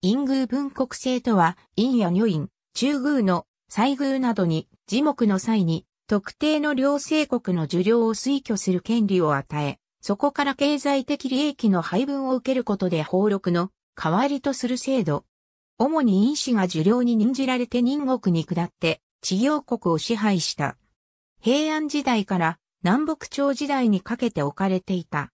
陰宮文国制とは、陰や女陰、中宮の、西宮などに、樹木の際に、特定の両制国の受領を推挙する権利を与え、そこから経済的利益の配分を受けることで法禄の代わりとする制度。主に陰氏が受領に任じられて任国に下って、地業国を支配した。平安時代から南北朝時代にかけて置かれていた。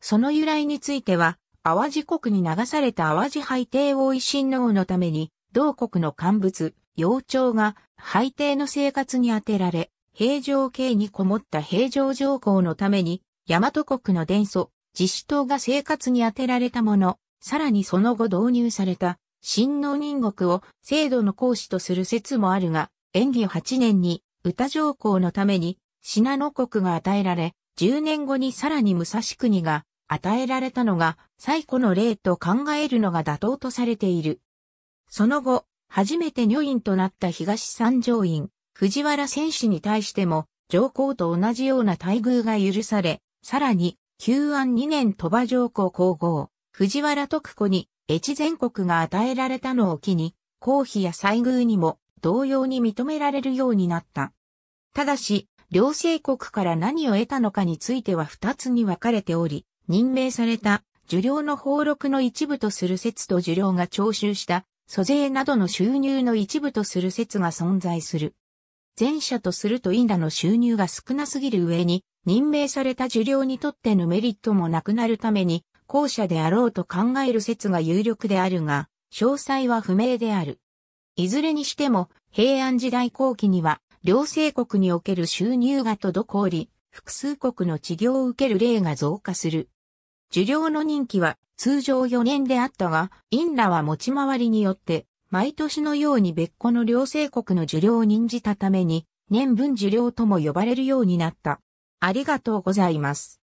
その由来については、淡路国に流された淡路海底王維新の王のために、同国の乾物、幼鳥が、海底の生活に充てられ、平城系にこもった平城上皇のために、大和国の伝祖、自主党が生活に充てられたもの、さらにその後導入された、新農人国を制度の行使とする説もあるが、演技8年に、歌上皇のために、信濃国が与えられ、10年後にさらに武蔵国が与えられたのが最古の例と考えるのが妥当とされている。その後、初めて女院となった東三条院、藤原選手に対しても、上皇と同じような待遇が許され、さらに、旧安2年鳥羽上皇皇后、藤原徳子に、越前国が与えられたのを機に、公費や歳遇にも同様に認められるようになった。ただし、両政国から何を得たのかについては二つに分かれており、任命された、受領の俸禄の一部とする説と受領が徴収した、租税などの収入の一部とする説が存在する。前者とするとインダの収入が少なすぎる上に、任命された受領にとってのメリットもなくなるために、後者であろうと考える説が有力であるが、詳細は不明である。いずれにしても、平安時代後期には、両政国における収入が滞り、複数国の治療を受ける例が増加する。受領の任期は通常4年であったが、インラは持ち回りによって、毎年のように別個の両成国の受領を任じたために、年分受領とも呼ばれるようになった。ありがとうございます。